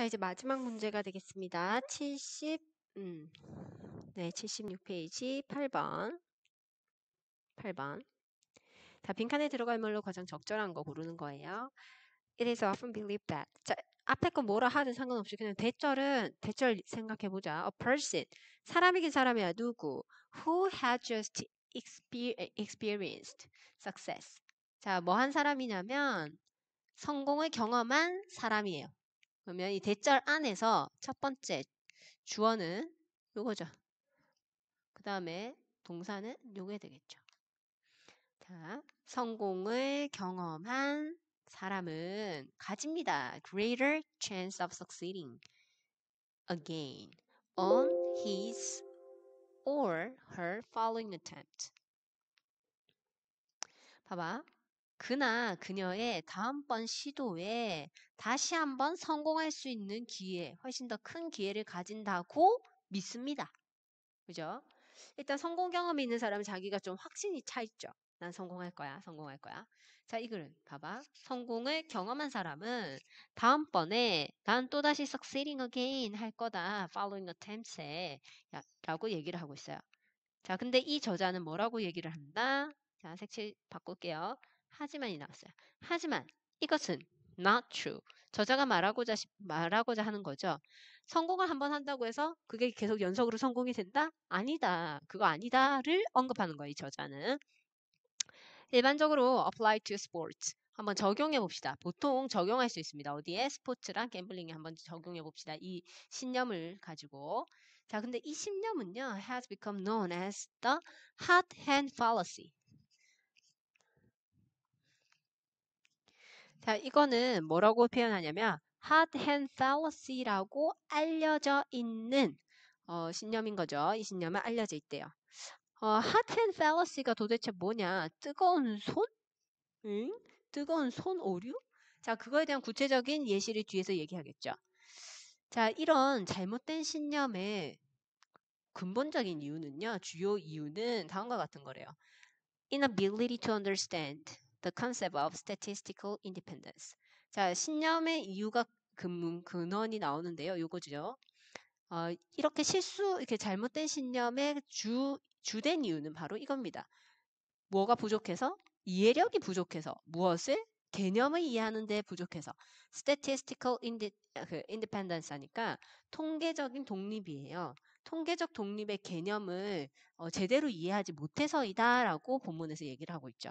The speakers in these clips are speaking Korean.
자, 이제 마지막 문제가 되겠습니다. 70, 음, 네, 76페이지 8번. 8번. 자, 빈칸에 들어갈 말로 가장 적절한 거 고르는 거예요. It is often believed that. 자, 앞에 거 뭐라 하든 상관없이 그냥 대절은 대절 생각해보자. A person, 사람이긴 사람이야. 누구? Who had just experienced success. 자, 뭐 한 사람이냐면 성공을 경험한 사람이에요. 그러면 이 대절 안에서 첫 번째 주어는 요거죠. 그 다음에 동사는 요게 되겠죠. 자, 성공을 경험한 사람은 가집니다. greater chance of succeeding again on his or her following attempt. 봐봐. 그나 그녀의 다음번 시도에 다시 한번 성공할 수 있는 기회, 훨씬 더 큰 기회를 가진다고 믿습니다. 그죠? 일단 성공 경험이 있는 사람은 자기가 좀 확신이 차 있죠. 난 성공할 거야, 성공할 거야. 자, 이 글은 봐봐. 성공을 경험한 사람은 다음번에 난 또다시 succeeding again 할 거다, following attempts에 라고 얘기를 하고 있어요. 자, 근데 이 저자는 뭐라고 얘기를 한다? 자, 색칠 바꿀게요. 하지만이 나왔어요. 하지만 이것은 not true. 저자가 말하고자 말하고자 하는 거죠. 성공을 한번 한다고 해서 그게 계속 연속으로 성공이 된다? 아니다. 그거 아니다를 언급하는 거예요, 이 저자는. 일반적으로 apply to sports 한번 적용해 봅시다. 보통 적용할 수 있습니다. 어디에 스포츠랑 갬블링에 한번 적용해 봅시다. 이 신념을 가지고 자, 근데 이 신념은요 has become known as the hot hand fallacy. 자, 이거는 뭐라고 표현하냐면 hard hand fallacy라고 알려져 있는 어, 신념인 거죠. 이 신념은 알려져 있대요. 어, hot hand fallacy가 도대체 뭐냐? 뜨거운 손? 응? 뜨거운 손 오류? 자, 그거에 대한 구체적인 예시를 뒤에서 얘기하겠죠. 자, 이런 잘못된 신념의 근본적인 이유는요. 주요 이유는 다음과 같은 거래요. inability to understand. the concept of statistical independence. 자, 신념의 이유가 근문, 근원이 나오는데요. 요거죠. 어, 이렇게 실수, 이렇게 잘못된 신념의 주, 주된 이유는 바로 이겁니다. 뭐가 부족해서? 이해력이 부족해서. 무엇을? 개념을 이해하는 데 부족해서. statistical 그 independence 하니까 통계적인 독립이에요. 통계적 독립의 개념을 어, 제대로 이해하지 못해서이다라고 본문에서 얘기를 하고 있죠.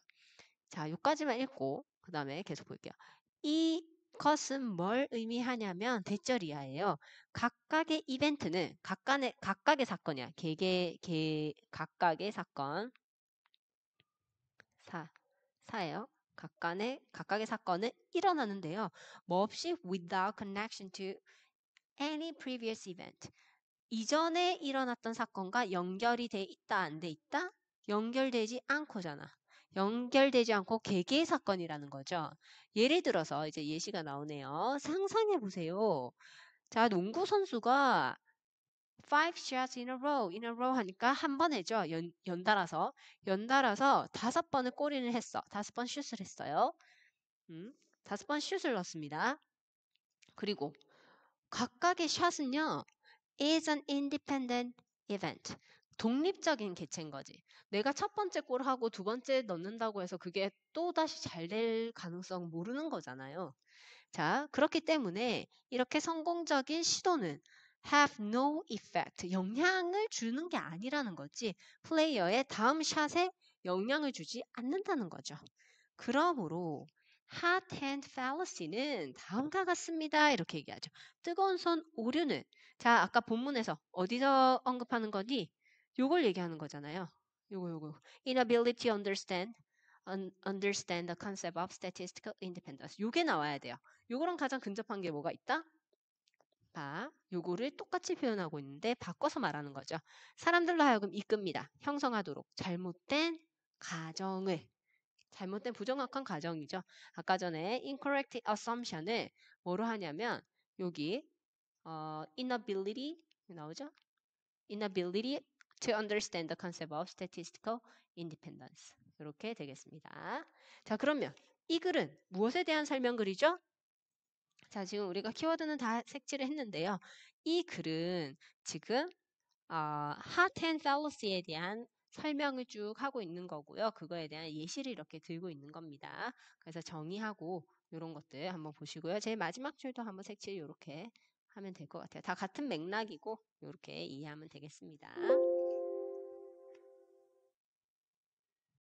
자, 요까지만 읽고 그 다음에 계속 볼게요. 이 컷은 뭘 의미하냐면 대절이하예요 각각의 이벤트는 각각의 각각의 사건이야. 개개 개 각각의 사건 사 사예요. 각각의 각각의 사건은 일어나는데요. 뭐 없이 without connection to any previous event. 이전에 일어났던 사건과 연결이 돼 있다 안 돼 있다? 연결되지 않고잖아. 연결되지 않고 개개 의 사건이라는 거죠. 예를 들어서 이제 예시가 나오네요. 상상해 보세요. 자, 농구 선수가 five shots in a row, in a row 하니까 한 번 해죠. 연, 연달아서. 연달아서 다섯 번을 꼬리를 했어. 다섯 번 슛을 했어요. 음, 다섯 번 슛을 넣습니다. 그리고 각각의 샷은요, is an independent event. 독립적인 개체인 거지. 내가 첫 번째 골 하고 두 번째 넣는다고 해서 그게 또 다시 잘 될 가능성 모르는 거잖아요. 자, 그렇기 때문에 이렇게 성공적인 시도는 have no effect, 영향을 주는 게 아니라는 거지. 플레이어의 다음 샷에 영향을 주지 않는다는 거죠. 그러므로 hot hand fallacy는 다음과 같습니다. 이렇게 얘기하죠. 뜨거운 손 오류는 자, 아까 본문에서 어디서 언급하는 거니? 요걸 얘기하는 거잖아요. 요거 요거. inability to understand un, understand the concept of statistical independence. 요게 나와야 돼요. 요거랑 가장 근접한 게 뭐가 있다? 봐. 요거를 똑같이 표현하고 있는데 바꿔서 말하는 거죠. 사람들로 하여금 이끕니다. 형성하도록 잘못된 가정을 잘못된 부정확한 가정이죠. 아까 전에 incorrect assumption을 뭐로 하냐면 여기 어, inability 나오죠? inability to understand the concept of statistical independence. 이렇게 되겠습니다. 자, 그러면 이 글은 무엇에 대한 설명 글이죠? 자, 지금 우리가 키워드는 다 색칠을 했는데요. 이 글은 지금 어, hot and fallacy에 대한 설명을 쭉 하고 있는 거고요. 그거에 대한 예시를 이렇게 들고 있는 겁니다. 그래서 정의하고 이런 것들 한번 보시고요. 제일 마지막 줄도 한번 색칠 이렇게 하면 될 것 같아요. 다 같은 맥락이고 이렇게 이해하면 되겠습니다.